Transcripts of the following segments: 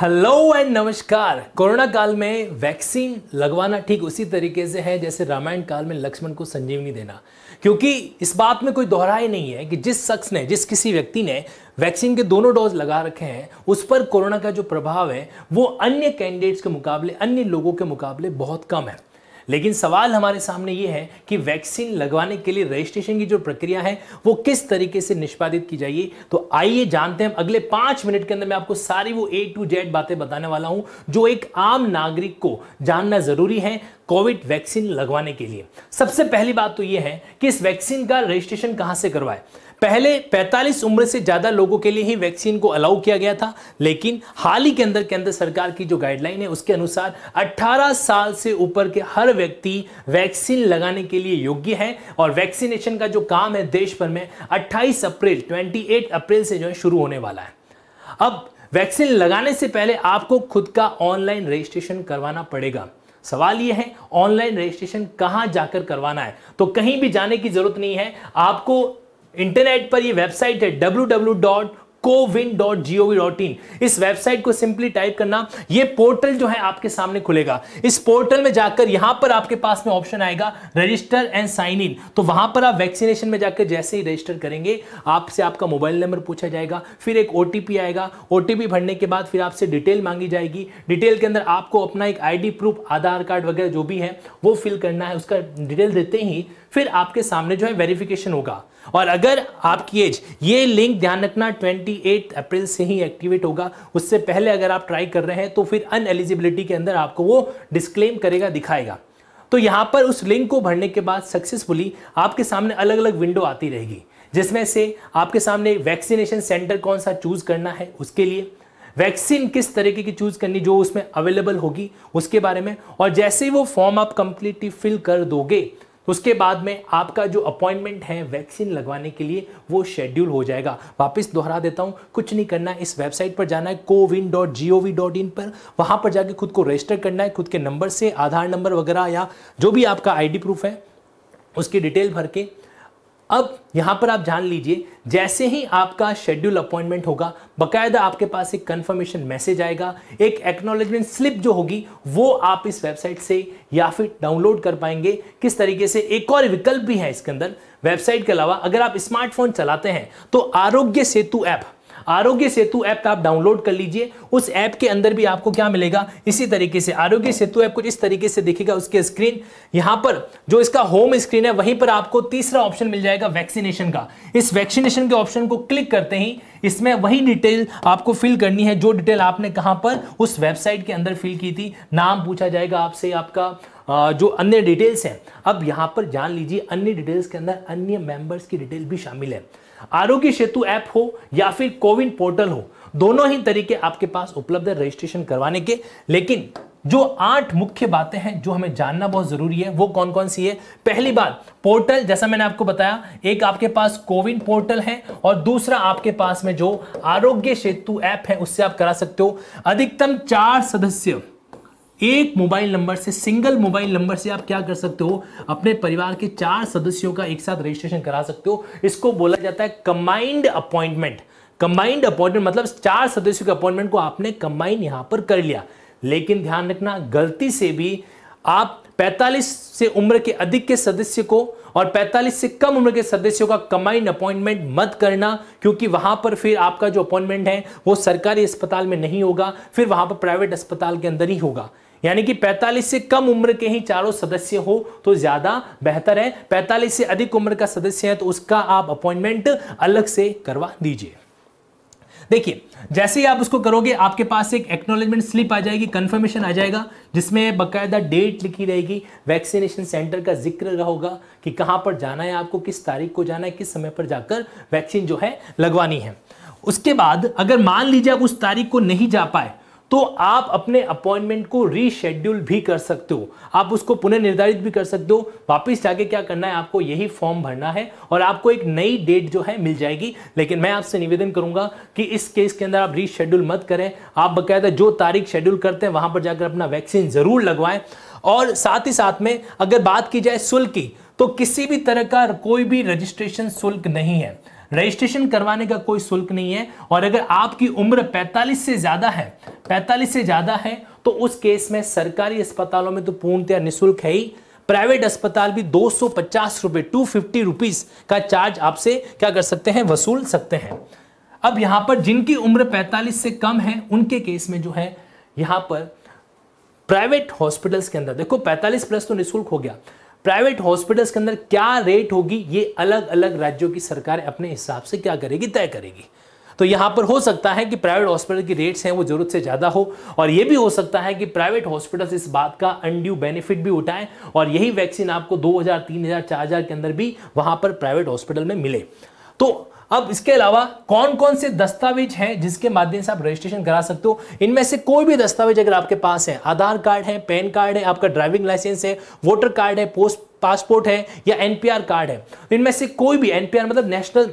hello and नमस्कार corona काल में वैक्सीन लगवाना ठीक उसी तरीके से है जैसे रामायण काल में लक्ष्मण को संजीवनी देना क्योंकि इस बात में कोई दोहरा ही नहीं है कि जिस शख्स ने जिस किसी व्यक्ति ने वैक्सीन के दोनों डोज लगा रखे हैं उस पर कोरोना का जो प्रभाव है वो अन्य कैंडिडेट्स के मुकाबले अन्य लोगों के मुकाबले बहुत कम है लेकिन सवाल हमारे सामने ये है कि वैक्सीन लगवाने के लिए रजिस्ट्रेशन की जो प्रक्रिया है वो किस तरीके से निष्पादित की जाइए तो आइए जानते हैं अगले पांच मिनट के अंदर मैं आपको सारी वो ए टू जेड बातें बताने वाला हूं जो एक आम नागरिक को जानना ज़रूरी है कोविड वैक्सीन लगवाने के लिए सबसे पहली बात तो यह है कि इस वैक्सीन का रजिस्ट्रेशन कहां से करवाए पहले 45 उम्र से ज़्यादा लोगों के लिए ही वैक्सीन को अलाउ किया गया था लेकिन हाल ही के अंदर केंद्र सरकार की जो गाइडलाइन है उसके अनुसार 18 साल से ऊपर के हर व्यक्ति वैक्सीन लगाने के लिए योग्य है और वैक्सीनेशन का जो काम है देश भर में 28 अप्रैल 28 अप्रैल से जो है शुरू होने वाला है अब वैक्सीन लगाने से पहले आपको खुद का ऑनलाइन रजिस्ट्रेशन करवाना पड़ेगा सवाल यह है ऑनलाइन रजिस्ट्रेशन कहाँ जाकर करवाना है तो कहीं भी जाने की जरूरत नहीं है आपको इंटरनेट पर ये वेबसाइट है W W dot CoWIN dot G O V dot in इस वेबसाइट को सिंपली टाइप करना ये पोर्टल जो है आपके सामने खुलेगा इस पोर्टल में जाकर यहां पर आपके पास में ऑप्शन आएगा रजिस्टर एंड साइन इन तो वहां पर आप वैक्सीनेशन में जाकर जैसे ही रजिस्टर करेंगे आपसे आपका मोबाइल नंबर पूछा जाएगा फिर एक ओ आएगा ओ भरने के बाद फिर आपसे डिटेल मांगी जाएगी डिटेल के अंदर आपको अपना एक आई प्रूफ आधार कार्ड वगैरह जो भी है वो फिल करना है उसका डिटेल देते ही फिर आपके सामने जो है वेरिफिकेशन होगा और अगर आपकी एज ये लिंक ध्यान रखना 28 अप्रैल से ही एक्टिवेट होगा उससे पहले अगर आप ट्राई कर रहे हैं तो फिर अन एलिजिबिलिटी के अंदर आपको वो डिस्क्लेम करेगा दिखाएगा तो यहां पर उस लिंक को भरने के बाद सक्सेसफुली आपके सामने अलग अलग विंडो आती रहेगी जिसमें से आपके सामने वैक्सीनेशन सेंटर कौन सा चूज़ करना है उसके लिए वैक्सीन किस तरीके की चूज़ करनी जो उसमें अवेलेबल होगी उसके बारे में और जैसे ही वो फॉर्म आप कंप्लीटली फिल कर दोगे उसके बाद में आपका जो अपॉइंटमेंट है वैक्सीन लगवाने के लिए वो शेड्यूल हो जाएगा वापस दोहरा देता हूँ कुछ नहीं करना है इस वेबसाइट पर जाना है CoWIN dot G O V dot in पर वहाँ पर जाके खुद को रजिस्टर करना है खुद के नंबर से आधार नंबर वगैरह या जो भी आपका आईडी प्रूफ है उसकी डिटेल भर के अब यहां पर आप जान लीजिए जैसे ही आपका शेड्यूल अपॉइंटमेंट होगा बकायदा आपके पास एक कंफर्मेशन मैसेज आएगा एक एक्नोलॉजमेंट स्लिप जो होगी वो आप इस वेबसाइट से या फिर डाउनलोड कर पाएंगे किस तरीके से एक और विकल्प भी है इसके अंदर वेबसाइट के अलावा अगर आप स्मार्टफोन चलाते हैं तो आरोग्य सेतु ऐप आरोग्य सेतु ऐप तो आप डाउनलोड कर लीजिए उस ऐप के अंदर भी आपको क्या मिलेगा इसी तरीके से आरोग्य सेतु ऐप कुछ इस तरीके से दिखेगा उसके स्क्रीन यहां पर जो इसका होम स्क्रीन है वहीं पर आपको तीसरा ऑप्शन मिल जाएगा वैक्सीनेशन का इस वैक्सीनेशन के ऑप्शन को क्लिक करते ही इसमें वही डिटेल आपको फिल करनी है जो डिटेल आपने कहां पर उस वेबसाइट के अंदर फिल की थी नाम पूछा जाएगा आपसे आपका जो अन्य डिटेल्स हैं अब यहां पर जान लीजिए अन्य डिटेल्स के अंदर अन्य मेंबर्स की डिटेल भी शामिल है आरोग्य सेतु ऐप हो या फिर कोविन पोर्टल हो दोनों ही तरीके आपके पास उपलब्ध है रजिस्ट्रेशन करवाने के लेकिन जो आठ मुख्य बातें हैं जो हमें जानना बहुत जरूरी है वो कौन कौन सी है पहली बात पोर्टल जैसा मैंने आपको बताया एक आपके पास कोविन पोर्टल है और दूसरा आपके पास में जो आरोग्य सेतु ऐप है उससे आप करा सकते हो अधिकतम चार सदस्य एक मोबाइल नंबर से सिंगल मोबाइल नंबर से आप क्या कर सकते हो अपने परिवार के चार सदस्यों का एक साथ रजिस्ट्रेशन करा सकते हो इसको बोला जाता है कंबाइंड अपॉइंटमेंट कंबाइंड अपॉइंटमेंट मतलब चार सदस्यों के अपॉइंटमेंट को आपने कंबाइंड यहां पर कर लिया लेकिन ध्यान रखना गलती से भी आप 45 से उम्र के अधिक के सदस्य को और 45 से कम उम्र के सदस्यों का कंबाइंड अपॉइंटमेंट मत करना क्योंकि वहां पर फिर आपका जो अपॉइंटमेंट है वो सरकारी अस्पताल में नहीं होगा फिर वहां पर प्राइवेट अस्पताल के अंदर ही होगा यानी कि 45 से कम उम्र के ही चारों सदस्य हो तो ज्यादा बेहतर है 45 से अधिक उम्र का सदस्य है तो उसका आप अपॉइंटमेंट अलग से करवा दीजिए देखिए जैसे ही आप उसको करोगे आपके पास एक एक्नोलेजमेंट स्लिप आ जाएगी कंफर्मेशन आ जाएगा जिसमें बकायदा डेट लिखी रहेगी वैक्सीनेशन सेंटर का जिक्र होगा कि कहाँ पर जाना है आपको किस तारीख को जाना है किस समय पर जाकर वैक्सीन जो है लगवानी है उसके बाद अगर मान लीजिए आप उस तारीख को नहीं जा पाए तो आप अपने अपॉइंटमेंट को रीशेड्यूल भी कर सकते हो आप उसको पुनः निर्धारित भी कर सकते हो वापस जाके क्या करना है आपको यही फॉर्म भरना है और आपको एक नई डेट जो है मिल जाएगी लेकिन मैं आपसे निवेदन करूंगा कि इस केस के अंदर आप रीशेड्यूल मत करें आप बकायदा जो तारीख शेड्यूल करते हैं वहां पर जाकर अपना वैक्सीन जरूर लगवाएं और साथ ही साथ में अगर बात की जाए शुल्क की तो किसी भी तरह का कोई भी रजिस्ट्रेशन शुल्क नहीं है रजिस्ट्रेशन करवाने का कोई शुल्क नहीं है और अगर आपकी उम्र 45 से ज़्यादा है 45 से ज़्यादा है तो उस केस में सरकारी अस्पतालों में तो पूर्णतया निःशुल्क है ही प्राइवेट अस्पताल भी दो सौ पचास रुपए टू फिफ्टी रुपीज़ का चार्ज आपसे क्या कर सकते हैं वसूल सकते हैं अब यहां पर जिनकी उम्र 45 से कम है उनके केस में जो है यहां पर प्राइवेट हॉस्पिटल्स के अंदर देखो 45 प्लस तो निःशुल्क हो गया प्राइवेट हॉस्पिटल्स के अंदर क्या रेट होगी ये अलग अलग राज्यों की सरकार अपने हिसाब से क्या करेगी तय करेगी तो यहां पर हो सकता है कि प्राइवेट हॉस्पिटल की रेट्स हैं वो जरूरत से ज़्यादा हो और ये भी हो सकता है कि प्राइवेट हॉस्पिटल्स इस बात का अनड्यू बेनिफिट भी उठाएं और यही वैक्सीन आपको 2000, 3000, 4000 के अंदर भी वहां पर प्राइवेट हॉस्पिटल में मिले तो अब इसके अलावा कौन कौन से दस्तावेज हैं जिसके माध्यम से आप रजिस्ट्रेशन करा सकते हो इनमें से कोई भी दस्तावेज अगर आपके पास है आधार कार्ड है पैन कार्ड है आपका ड्राइविंग लाइसेंस है वोटर कार्ड है पोस्ट पासपोर्ट है या एनपीआर कार्ड है इनमें से कोई भी एनपीआर मतलब नेशनल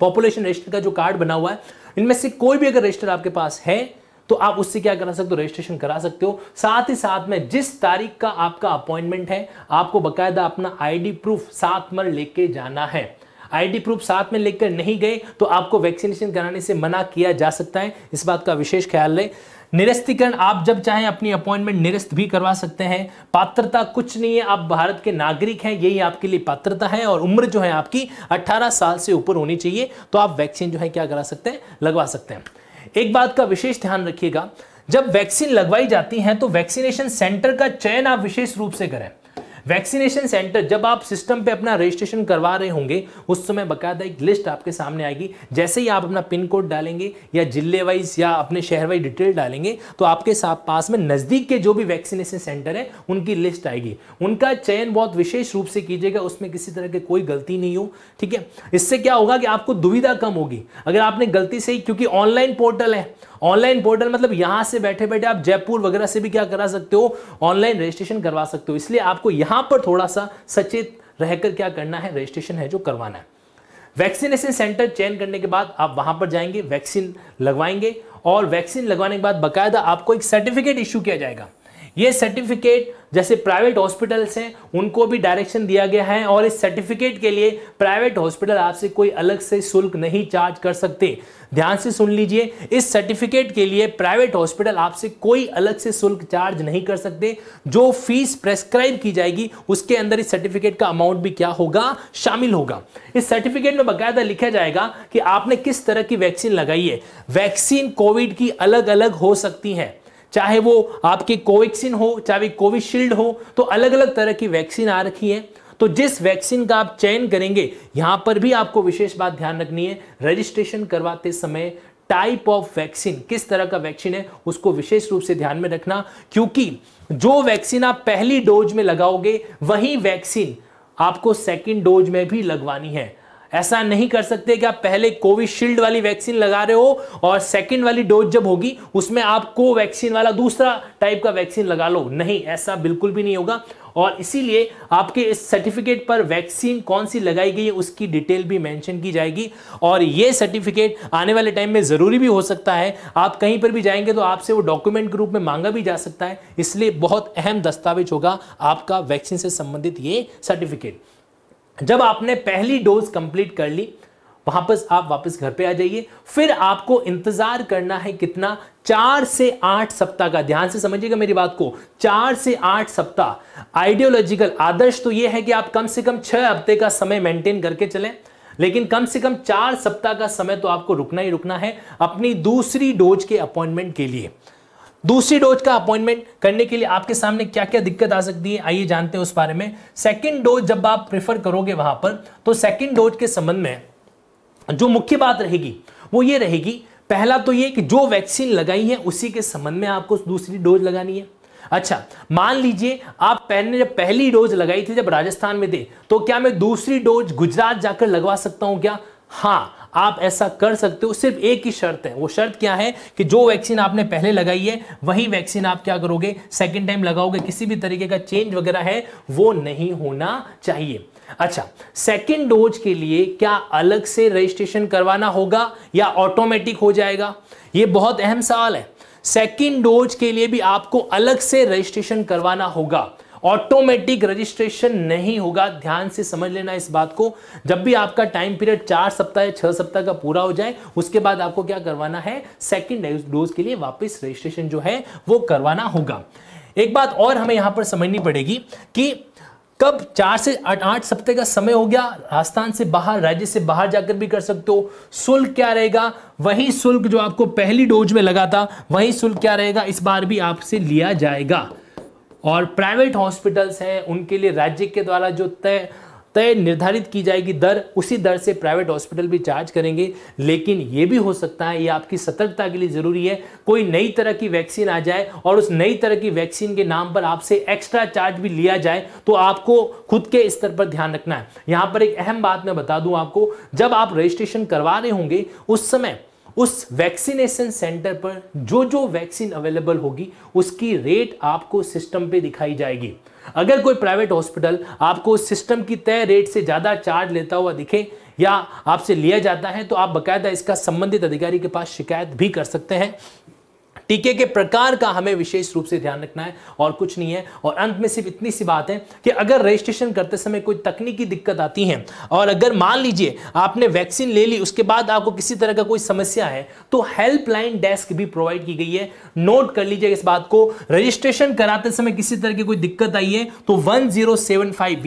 पॉपुलेशन रजिस्टर का जो कार्ड बना हुआ है इनमें से कोई भी अगर रजिस्टर आपके पास है तो आप उससे क्या करा सकते हो रजिस्ट्रेशन करा सकते हो साथ ही साथ में जिस तारीख का आपका अपॉइंटमेंट है आपको बकायदा अपना आईडी प्रूफ साथ में लेके जाना है आईडी प्रूफ साथ में लेकर नहीं गए तो आपको वैक्सीनेशन कराने से मना किया जा सकता है इस बात का विशेष ख्याल रहे निरस्तीकरण आप जब चाहें अपनी अपॉइंटमेंट निरस्त भी करवा सकते हैं पात्रता कुछ नहीं है आप भारत के नागरिक हैं यही आपके लिए पात्रता है और उम्र जो है आपकी 18 साल से ऊपर होनी चाहिए तो आप वैक्सीन जो है क्या करा सकते हैं लगवा सकते हैं एक बात का विशेष ध्यान रखिएगा जब वैक्सीन लगवाई जाती है तो वैक्सीनेशन सेंटर का चयन आप विशेष रूप से करें वैक्सीनेशन सेंटर जब आप सिस्टम पे अपना रजिस्ट्रेशन करवा रहे होंगे उस समय बकायदा एक लिस्ट आपके सामने आएगी जैसे ही आप अपना पिन कोड डालेंगे या जिले वाइज या अपने शहर वाइज डिटेल डालेंगे तो आपके साथ पास में नज़दीक के जो भी वैक्सीनेशन सेंटर है उनकी लिस्ट आएगी उनका चयन बहुत विशेष रूप से कीजिएगा उसमें किसी तरह की कोई गलती नहीं हो ठीक है इससे क्या होगा कि आपको दुविधा कम होगी अगर आपने गलती से ही क्योंकि ऑनलाइन पोर्टल है ऑनलाइन पोर्टल मतलब यहां से बैठे बैठे आप जयपुर वगैरह से भी क्या करा सकते हो ऑनलाइन रजिस्ट्रेशन करवा सकते हो इसलिए आपको यहां यहां पर थोड़ा सा सचेत रहकर क्या करना है रजिस्ट्रेशन है जो करवाना है वैक्सीनेशन सेंटर चयन करने के बाद आप वहां पर जाएंगे वैक्सीन लगवाएंगे और वैक्सीन लगवाने के बाद बकायदा आपको एक सर्टिफिकेट इश्यू किया जाएगा ये सर्टिफिकेट जैसे प्राइवेट हॉस्पिटल्स हैं उनको भी डायरेक्शन दिया गया है और इस सर्टिफिकेट के लिए प्राइवेट हॉस्पिटल आपसे कोई अलग से शुल्क नहीं चार्ज कर सकते ध्यान से सुन लीजिए इस सर्टिफिकेट के लिए प्राइवेट हॉस्पिटल आपसे कोई अलग से शुल्क चार्ज नहीं कर सकते जो फीस प्रेस्क्राइब की जाएगी उसके अंदर इस सर्टिफिकेट का अमाउंट भी क्या होगा शामिल होगा इस सर्टिफिकेट में बकायदा लिखा जाएगा कि आपने किस तरह की वैक्सीन लगाई है वैक्सीन कोविड की अलग अलग हो सकती है चाहे वो आपकी कोवैक्सीन हो चाहे कोविशील्ड हो तो अलग अलग तरह की वैक्सीन आ रखी है तो जिस वैक्सीन का आप चयन करेंगे यहां पर भी आपको विशेष बात ध्यान रखनी है रजिस्ट्रेशन करवाते समय टाइप ऑफ वैक्सीन किस तरह का वैक्सीन है उसको विशेष रूप से ध्यान में रखना क्योंकि जो वैक्सीन आप पहली डोज में लगाओगे वही वैक्सीन आपको सेकेंड डोज में भी लगवानी है ऐसा नहीं कर सकते कि आप पहले कोविशील्ड वाली वैक्सीन लगा रहे हो और सेकेंड वाली डोज जब होगी उसमें आप कोवैक्सीन वाला दूसरा टाइप का वैक्सीन लगा लो नहीं ऐसा बिल्कुल भी नहीं होगा और इसीलिए आपके इस सर्टिफिकेट पर वैक्सीन कौन सी लगाई गई है उसकी डिटेल भी मेंशन की जाएगी और ये सर्टिफिकेट आने वाले टाइम में ज़रूरी भी हो सकता है आप कहीं पर भी जाएंगे तो आपसे वो डॉक्यूमेंट के रूप में मांगा भी जा सकता है इसलिए बहुत अहम दस्तावेज होगा आपका वैक्सीन से संबंधित ये सर्टिफिकेट जब आपने पहली डोज कंप्लीट कर ली वापस आप वापस घर पे आ जाइए फिर आपको इंतजार करना है कितना चार से आठ सप्ताह का ध्यान से समझिएगा मेरी बात को चार से आठ सप्ताह आइडियोलॉजिकल आदर्श तो यह है कि आप कम से कम छह हफ्ते का समय मेंटेन करके चलें लेकिन कम से कम चार सप्ताह का समय तो आपको रुकना ही रुकना है अपनी दूसरी डोज के अपॉइंटमेंट के लिए दूसरी डोज का अपॉइंटमेंट करने के लिए आपके सामने क्या क्या दिक्कत आ सकती है आइए जानते हैं उस बारे में सेकेंड डोज जब आप प्रेफर करोगे वहां पर तो सेकेंड डोज के संबंध में जो मुख्य बात रहेगी वो ये रहेगी पहला तो ये कि जो वैक्सीन लगाई है उसी के संबंध में आपको दूसरी डोज लगानी है अच्छा मान लीजिए आप पहले जब पहली डोज लगाई थी जब राजस्थान में थे तो क्या मैं दूसरी डोज गुजरात जाकर लगवा सकता हूं क्या हाँ आप ऐसा कर सकते हो सिर्फ एक ही शर्त है वो शर्त क्या है कि जो वैक्सीन आपने पहले लगाई है वही वैक्सीन आप क्या करोगे सेकेंड टाइम लगाओगे किसी भी तरीके का चेंज वगैरह है वो नहीं होना चाहिए अच्छा सेकेंड डोज के लिए क्या अलग से रजिस्ट्रेशन करवाना होगा या ऑटोमेटिक हो जाएगा ये बहुत अहम सवाल है सेकेंड डोज के लिए भी आपको अलग से रजिस्ट्रेशन करवाना होगा ऑटोमेटिक रजिस्ट्रेशन नहीं होगा ध्यान से समझ लेना इस बात को जब भी आपका टाइम पीरियड चार सप्ताह या छह सप्ताह का पूरा हो जाए उसके बाद आपको क्या करवाना है सेकेंड डोज के लिए वापस रजिस्ट्रेशन जो है वो करवाना होगा एक बात और हमें यहाँ पर समझनी पड़ेगी कि कब चार से आठ सप्ताह का समय हो गया राजस्थान से बाहर राज्य से बाहर जाकर भी कर सकते हो शुल्क क्या रहेगा वही शुल्क जो आपको पहली डोज में लगा था वही शुल्क क्या रहेगा इस बार भी आपसे लिया जाएगा और प्राइवेट हॉस्पिटल्स हैं उनके लिए राज्य के द्वारा जो तय तय निर्धारित की जाएगी दर उसी दर से प्राइवेट हॉस्पिटल भी चार्ज करेंगे लेकिन ये भी हो सकता है ये आपकी सतर्कता के लिए ज़रूरी है कोई नई तरह की वैक्सीन आ जाए और उस नई तरह की वैक्सीन के नाम पर आपसे एक्स्ट्रा चार्ज भी लिया जाए तो आपको खुद के स्तर पर ध्यान रखना है यहाँ पर एक अहम बात मैं बता दूँ आपको जब आप रजिस्ट्रेशन करवा रहे होंगे उस समय उस वैक्सीनेशन सेंटर पर जो जो वैक्सीन अवेलेबल होगी उसकी रेट आपको सिस्टम पे दिखाई जाएगी अगर कोई प्राइवेट हॉस्पिटल आपको सिस्टम की तय रेट से ज़्यादा चार्ज लेता हुआ दिखे या आपसे लिया जाता है तो आप बकायदा इसका संबंधित अधिकारी के पास शिकायत भी कर सकते हैं टीके के प्रकार का हमें विशेष रूप से ध्यान रखना है और कुछ नहीं है और अंत में सिर्फ इतनी सी बात है कि अगर रजिस्ट्रेशन करते समय कोई तकनीकी दिक्कत आती है और अगर मान लीजिए आपने वैक्सीन ले ली उसके बाद आपको किसी तरह का कोई समस्या है तो हेल्पलाइन डेस्क भी प्रोवाइड की गई है नोट कर लीजिए इस बात को रजिस्ट्रेशन कराते समय किसी तरह की कोई दिक्कत आई है तो वन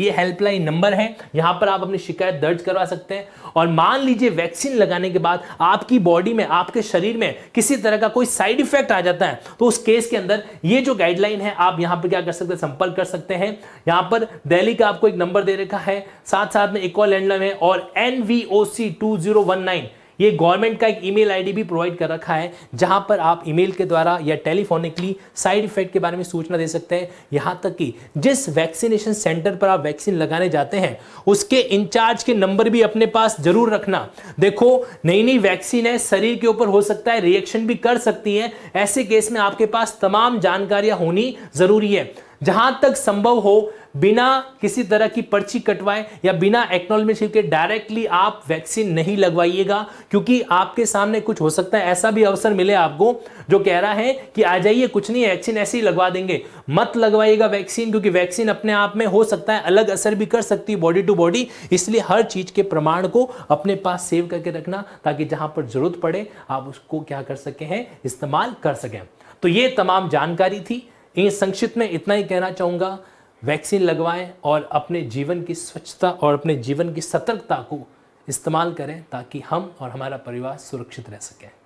ये हेल्पलाइन नंबर है यहां पर आप अपनी शिकायत दर्ज करवा सकते हैं और मान लीजिए वैक्सीन लगाने के बाद आपकी बॉडी में आपके शरीर में किसी तरह का कोई साइड इफेक्ट आ जाता है तो उस केस के अंदर ये जो गाइडलाइन है आप यहां पर क्या कर सकते हैं संपर्क कर सकते हैं यहां पर दिल्ली का आपको एक नंबर दे रखा है साथ साथ में एक और लैंडलाइन है और NVOC two zero one nine ये गवर्नमेंट का एक ईमेल आईडी भी प्रोवाइड कर रखा है जहां पर आप ईमेल के द्वारा या टेलीफोनिकली साइड इफेक्ट के बारे में सूचना दे सकते हैं यहां तक कि जिस वैक्सीनेशन सेंटर पर आप वैक्सीन लगाने जाते हैं उसके इंचार्ज के नंबर भी अपने पास जरूर रखना देखो नई नई वैक्सीन है शरीर के ऊपर हो सकता है रिएक्शन भी कर सकती है ऐसे केस में आपके पास तमाम जानकारियां होनी जरूरी है जहां तक संभव हो बिना किसी तरह की पर्ची कटवाए या बिना एक्नोलमेंट के डायरेक्टली आप वैक्सीन नहीं लगवाइएगा क्योंकि आपके सामने कुछ हो सकता है ऐसा भी अवसर मिले आपको जो कह रहा है कि आ जाइए कुछ नहीं वैक्सीन ऐसे ही लगवा देंगे मत लगवाइएगा वैक्सीन क्योंकि वैक्सीन अपने आप में हो सकता है अलग असर भी कर सकती है बॉडी टू बॉडी इसलिए हर चीज के प्रमाण को अपने पास सेव करके रखना ताकि जहां पर जरूरत पड़े आप उसको क्या कर सके हैं इस्तेमाल कर सकें तो ये तमाम जानकारी थी ये संक्षिप्त में इतना ही कहना चाहूँगा वैक्सीन लगवाएं और अपने जीवन की स्वच्छता और अपने जीवन की सतर्कता को इस्तेमाल करें ताकि हम और हमारा परिवार सुरक्षित रह सकें